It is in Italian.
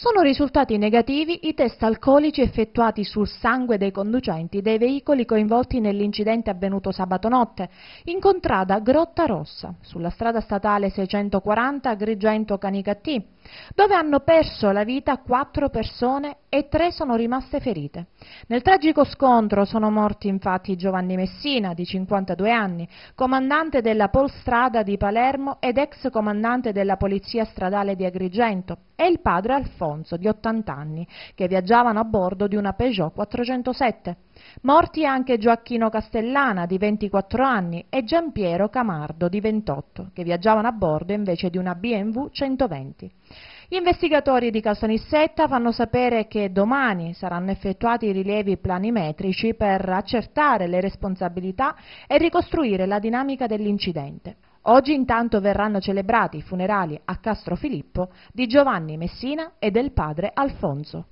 Sono risultati negativi i test alcolici effettuati sul sangue dei conducenti dei veicoli coinvolti nell'incidente avvenuto sabato notte in contrada Grotta Rossa sulla strada statale 640 Agrigento Canicattì dove hanno perso la vita quattro persone e tre sono rimaste ferite. Nel tragico scontro sono morti infatti Giovanni Messina, di 52 anni, comandante della Polstrada di Palermo ed ex comandante della Polizia Stradale di Agrigento, e il padre Alfonso, di 80 anni, che viaggiavano a bordo di una Peugeot 407. Morti anche Gioacchino Castellana, di 24 anni, e Giampiero Camardo, di 28, che viaggiavano a bordo invece di una BMW 120. Gli investigatori di Caltanissetta fanno sapere che domani saranno effettuati i rilievi planimetrici per accertare le responsabilità e ricostruire la dinamica dell'incidente. Oggi intanto verranno celebrati i funerali a Castro Filippo di Giovanni Messina e del padre Alfonso.